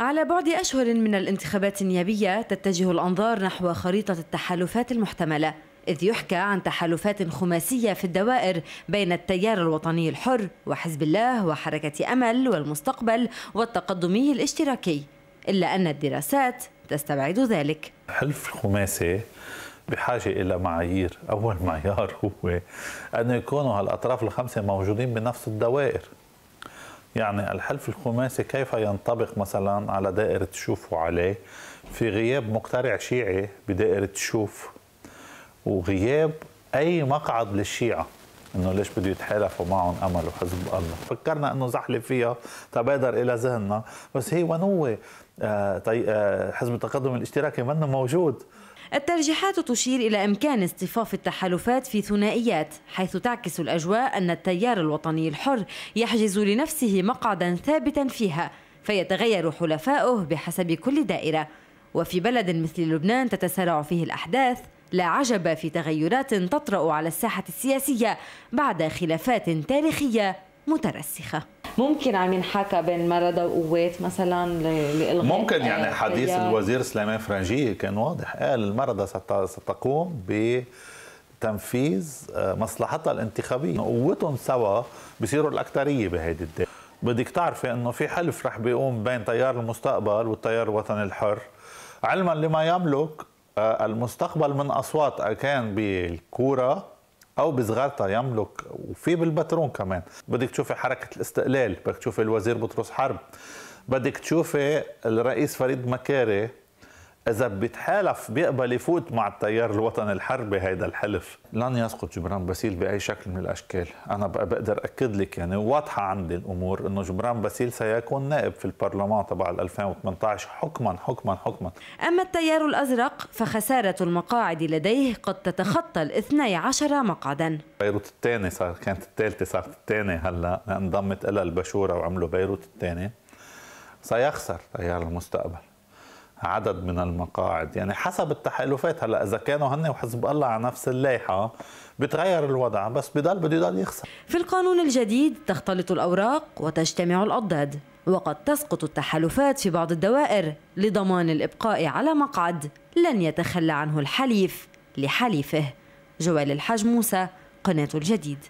على بعد أشهر من الانتخابات النيابية تتجه الأنظار نحو خريطة التحالفات المحتملة إذ يحكى عن تحالفات خماسية في الدوائر بين التيار الوطني الحر وحزب الله وحركة أمل والمستقبل والتقدمي الاشتراكي إلا أن الدراسات تستبعد ذلك حلف الخماسي بحاجة إلى معايير أول معيار هو أن يكونوا هالأطراف الخمسة موجودين بنفس الدوائر يعني الحلف الخماسي كيف ينطبق مثلا على دائرة شوف وعليه في غياب مقترع شيعي بدائرة شوف وغياب أي مقعد للشيعة انه ليش بده يتحالفوا معهم امل وحزب الله فكرنا انه زحله فيها تبادر الى ذهننا بس هي ونوه آه، آه، حزب التقدم الاشتراكي منه موجود الترجيحات تشير إلى إمكان اصطفاف التحالفات في ثنائيات حيث تعكس الأجواء أن التيار الوطني الحر يحجز لنفسه مقعدا ثابتا فيها فيتغير حلفاؤه بحسب كل دائرة وفي بلد مثل لبنان تتسارع فيه الأحداث لا عجب في تغيرات تطرأ على الساحة السياسية بعد خلافات تاريخية مترسخة ممكن عم ينحكى بين مرضى وقوات مثلا لالغاء ممكن آه، يعني حديث الوزير سليمان فرنجيه كان واضح قال المرضى ستقوم ب تنفيذ آه، مصلحتها الانتخابيه قوتهم سوا بصيروا الاكثريه بهيدي الدولة بدك تعرفي انه في حلف رح بيقوم بين تيار المستقبل والتيار الوطني الحر علما لما يملك آه، المستقبل من اصوات كان بالكوره او بصغارتها يملك وفي بالبترون كمان بدك تشوفي حركه الاستقلال بدك تشوفي الوزير بطرس حرب بدك تشوفي الرئيس فريد مكاري اذا بيتحالف بيقبل يفوت مع التيار الوطني الحربي هيدا الحلف لن يسقط جبران باسيل باي شكل من الاشكال انا بقدر اكد لك يعني واضحه عندي الامور انه جبران باسيل سيكون نائب في البرلمان تبع 2018 حكما حكما حكما اما التيار الازرق فخساره المقاعد لديه قد تتخطى ال 12 مقعدا بيروت الثاني صار كانت الثالثه صارت الثاني هلا انضمت الى البشوره وعملوا بيروت الثاني سيخسر تيار المستقبل عدد من المقاعد يعني حسب التحالفات هلا اذا كانوا هن وحزب الله على نفس اللايحه بتغير الوضع بس بضل بده يضل يخسر في القانون الجديد تختلط الاوراق وتجتمع الاضداد وقد تسقط التحالفات في بعض الدوائر لضمان الابقاء على مقعد لن يتخلى عنه الحليف لحليفه جوال الحاج موسى قناه الجديد